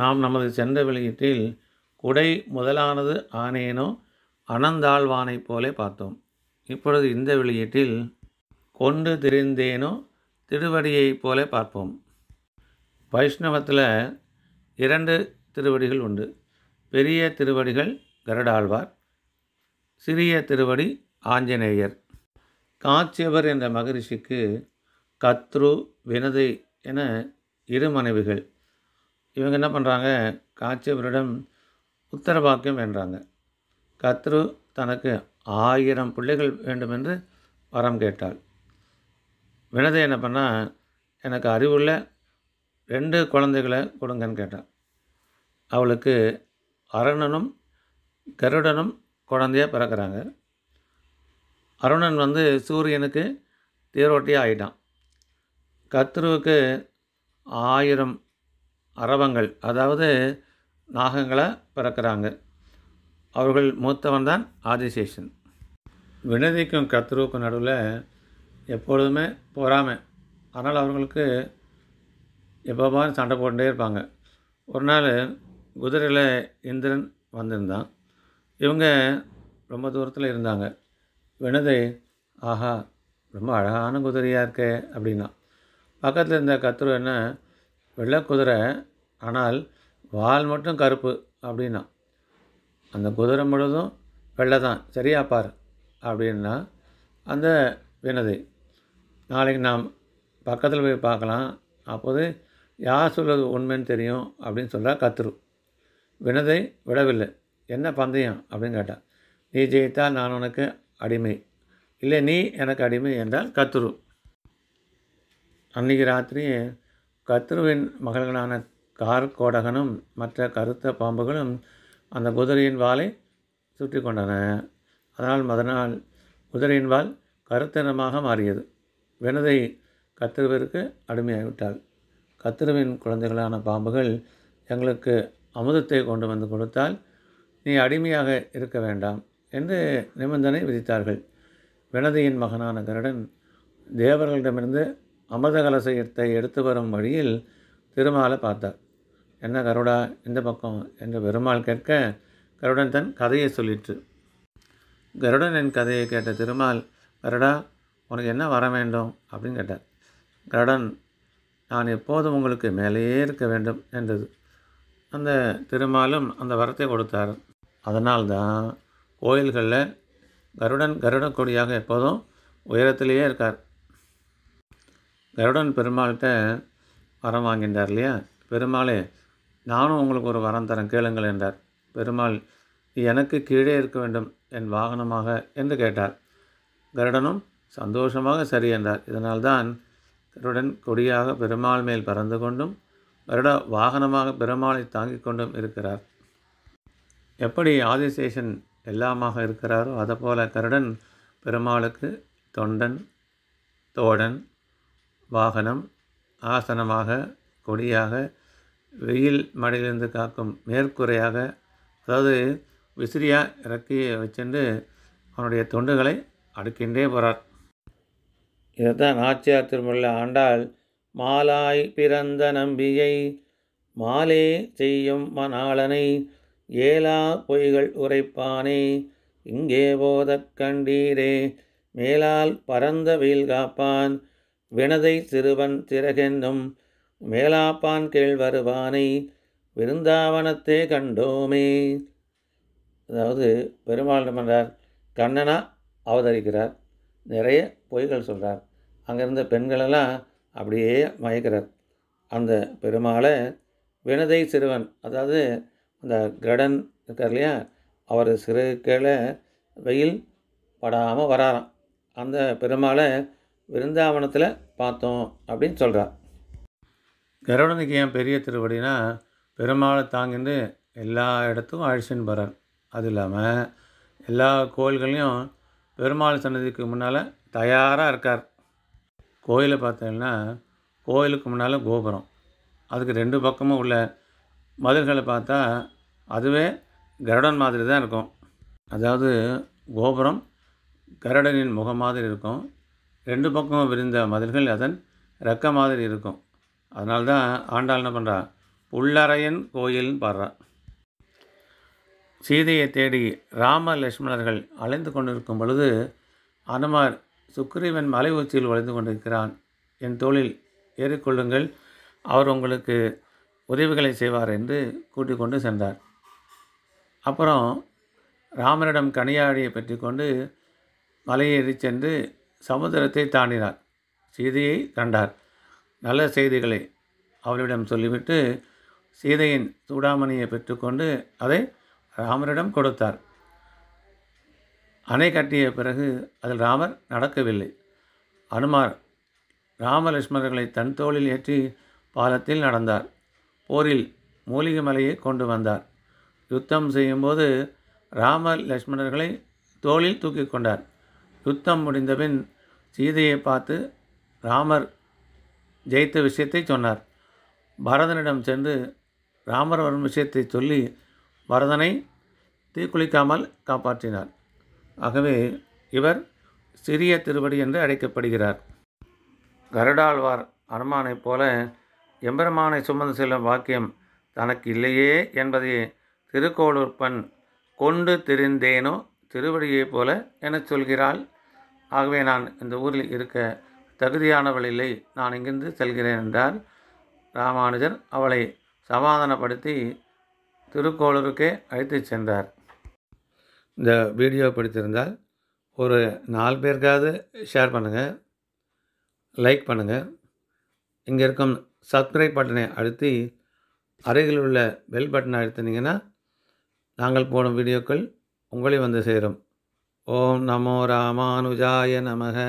நாம் நமது சென்ற வெளியீட்டில் குடை முதலானது ஆனேனோ அனந்தாழ்வானைப் போலே பார்த்தோம் இப்பொழுது இந்த வெளியீட்டில் கொண்டு திரிந்தேனோ திருவடியைப் போல பார்ப்போம் வைஷ்ணவத்தில் இரண்டு திருவடிகள் உண்டு பெரிய திருவடிகள் கரடாழ்வார் சிறிய திருவடி ஆஞ்சநேயர் காட்சியவர் என்ற மகரிஷிக்கு கத்ரு வினதை என இரு மனைவிகள் இவங்க என்ன பண்ணுறாங்க காட்சியவரிடம் உத்தரவாக்கியம் வேண்டாங்க கத்ரு தனக்கு ஆயிரம் பிள்ளைகள் வேண்டும் என்று வரம் கேட்டாள் வினதை என்ன பண்ணால் எனக்கு அறிவுள்ள ரெண்டு குழந்தைகளை கொடுங்கன்னு கேட்டாள் அவளுக்கு அரணனும் கருடனும் குழந்தையாக பிறக்கிறாங்க அருணன் வந்து சூரியனுக்கு தேரோட்டியாக ஆயிட்டான் கத்ருவுக்கு ஆயிரம் அரவங்கள் அதாவது நாகங்களை பிறக்கிறாங்க அவர்கள் மூத்தவன் தான் ஆதிசேஷன் வினதிக்கும் கத்ருவுக்கும் நடுவில் எப்பொழுதுமே போகாமல் அதனால் அவர்களுக்கு எப்போவாலும் சண்டை போட்டுகிட்டே இருப்பாங்க ஒரு நாள் குதிரையில் இந்திரன் வந்திருந்தான் இவங்க ரொம்ப தூரத்தில் இருந்தாங்க வினதை ஆஹா ரொம்ப அழகான குதிரையாக இருக்கே அப்படின்னா பக்கத்தில் இருந்த கத்ரு என்ன வெள்ளை குதிரை ஆனால் வால் மட்டும் கருப்பு அப்படின்னா அந்த குதிரை முழுதும் வெள்ளை தான் சரியா பார் அப்படின்னா அந்த வினது நாளைக்கு நாம் பக்கத்தில் போய் பார்க்கலாம் அப்போது யார் சொல்வது உண்மைன்னு தெரியும் அப்படின்னு சொல்கிறா கத்துரு வினதை விடவில்லை என்ன பந்தயம் அப்படின்னு கேட்டால் நீ ஜெயித்தால் நான் உனக்கு அடிமை இல்லை நீ எனக்கு அடிமை என்றால் கத்துரு அன்றைக்கி ராத்திரி கத்ருவின் மகள்களான கோடகனும் மற்ற கருத்த பாம்புகளும் அந்த குதிரையின் வாலை சுற்றி கொண்டன அதனால் மதனால் குதிரையின் வால் கருத்தனமாக மாறியது வினதை கத்திருவிற்கு அடிமையாகிவிட்டாள் கத்திருவின் குழந்தைகளான பாம்புகள் எங்களுக்கு அமுதத்தை கொண்டு வந்து கொடுத்தால் நீ அடிமையாக இருக்க வேண்டாம் என்று நிபந்தனை விதித்தார்கள் வினதியின் மகனான கருடன் தேவர்களிடமிருந்து அமிர்த எடுத்து வரும் வழியில் திருமாலை பார்த்தார் என்ன கருடா இந்த பக்கம் என்று பெருமாள் கேட்க கருடன் தன் கதையை சொல்லிற்று கருடன் என் கதையை கேட்ட திருமால் கருடா உனக்கு என்ன வர வேண்டும் அப்படின்னு கேட்டார் கருடன் நான் எப்போதும் உங்களுக்கு மேலேயே இருக்க வேண்டும் என்றது அந்த திருமாலும் அந்த வரத்தை கொடுத்தார் அதனால்தான் கோயில்களில் கருடன் கருடன் கொடியாக எப்போதும் உயரத்திலேயே இருக்கார் கருடன் பெருமாள்கிட்ட வரம் வாங்கின்றார் இல்லையா பெருமாளே நானும் உங்களுக்கு ஒரு வரம் தரேன் கேளுங்கள் என்றார் பெருமாள் எனக்கு கீழே இருக்க வேண்டும் என் வாகனமாக என்று கேட்டார் கருடனும் சந்தோஷமாக சரி என்றார் இதனால்தான் கருடன் கொடியாக பெருமாள் மேல் பறந்து கொண்டும் கருட வாகனமாக பெருமாளை தாங்கிக் கொண்டும் இருக்கிறார் எப்படி ஆதிசேஷன் எல்லாமாக இருக்கிறாரோ அதை போல கருடன் பெருமாளுக்கு தொண்டன் தோடன் வாகனம் ஆசனமாக கொடியாக வெயில் மடையிலிருந்து காக்கும் மேற்கூரையாக அதாவது விசிறியாக இறக்கி வச்சுட்டு அவனுடைய தொண்டுகளை அடுக்கின்றே போகிறார் இதைத்தான் நாச்சியார் திருமல்ல ஆண்டால் மாலாய் பிறந்த நம்பியை மாலே செய்யும் மணாளனை ஏலா பொய்கள் உரைப்பானே இங்கே போதக் கண்டீரே மேலால் பரந்த வெயில் காப்பான் வினதை சிறுவன் திறகென்னும் மேலாப்பான் கீழ் வருவானை விருந்தாவனத்தே கண்டோமே அதாவது பெருமாள் பண்ணுறார் கண்ணனா அவதரிக்கிறார் நிறைய பொய்கள் சொல்கிறார் அங்கேருந்த பெண்களெல்லாம் அப்படியே மயக்கிறார் அந்த பெருமாளை வினதை சிறுவன் அதாவது அந்த கடன் இருக்கார் இல்லையா அவர் சிறு கீழே வெயில் படாமல் வராராம் அந்த பெருமாளை விருந்தாவனத்தில் பார்த்தோம் அப்படின்னு சொல்கிறார் கருடனுக்கு ஏன் பெரிய திருவடினா பெருமாளை தாங்கிட்டு எல்லா இடத்துக்கும் அழிச்சின்னு போகிறார் அது இல்லாமல் எல்லா கோயில்களையும் பெருமாள் சன்னதிக்கு முன்னால் தயாராக இருக்கார் கோயிலை பார்த்தீங்கன்னா கோயிலுக்கு முன்னால் கோபுரம் அதுக்கு ரெண்டு பக்கமும் உள்ள மதில்களை பார்த்தா அதுவே கருடன் மாதிரி தான் இருக்கும் அதாவது கோபுரம் கருடனின் முகம் மாதிரி இருக்கும் ரெண்டு பக்கமும் விரிந்த மதில்கள் அதன் ரெக்க மாதிரி இருக்கும் அதனால தான் ஆண்டாள் என்ன பண்ணுறான் உள்ளறையன் கோயில்னு பாடுறான் சீதையை தேடி ராம லட்சுமணர்கள் அலைந்து கொண்டிருக்கும் பொழுது அனுமார் சுக்ரீவன் மலை உச்சியில் வளைந்து கொண்டிருக்கிறான் என் தோளில் ஏறிக்கொள்ளுங்கள் அவர் உங்களுக்கு உதவிகளை செய்வார் என்று கூட்டிக் கொண்டு சென்றார் அப்புறம் ராமரிடம் கனியாடியை பற்றி கொண்டு மலையேறி சென்று சமுத்திரத்தை தாண்டினார் சீதையை கண்டார் நல்ல செய்திகளை அவளிடம் சொல்லிவிட்டு சீதையின் சூடாமணியை பெற்றுக்கொண்டு அதை ராமரிடம் கொடுத்தார் அணை கட்டிய பிறகு அதில் ராமர் நடக்கவில்லை அனுமார் ராமலட்சுமணர்களை தன் தோளில் ஏற்றி பாலத்தில் நடந்தார் போரில் மூலிகை மலையை கொண்டு வந்தார் யுத்தம் செய்யும்போது ராம லட்சுமணர்களை தோளில் தூக்கி கொண்டார் யுத்தம் முடிந்தபின் சீதையை பார்த்து ராமர் ஜெயித்த விஷயத்தை சொன்னார் பரதனிடம் சென்று ராமர் வரும் விஷயத்தை சொல்லி பரதனை தீக்குளிக்காமல் காப்பாற்றினார் ஆகவே இவர் சிறிய திருவடி என்று அழைக்கப்படுகிறார் கருடாழ்வார் அனுமானைப் போல எம்பெருமானை சுமந்து செல்லும் வாக்கியம் தனக்கு இல்லையே என்பதை திருக்கோளூர்பன் கொண்டு தெரிந்தேனோ திருவடியைப் போல எனச் சொல்கிறாள் ஆகவே நான் இந்த ஊரில் இருக்க இல்லை நான் இங்கிருந்து செல்கிறேன் என்றார் ராமானுஜர் அவளை சமாதானப்படுத்தி திருக்கோளூருக்கே அழைத்துச் சென்றார் இந்த வீடியோ பிடித்திருந்தால் ஒரு நாலு பேருக்காவது ஷேர் பண்ணுங்கள் லைக் பண்ணுங்கள் இங்கே இருக்கும் சப்ஸ்கிரைப் பட்டனை அழுத்தி அருகில் உள்ள பெல் பட்டனை அழுத்தினீங்கன்னா நாங்கள் போடும் வீடியோக்கள் உங்களே வந்து சேரும் ओम नमो राजा नमः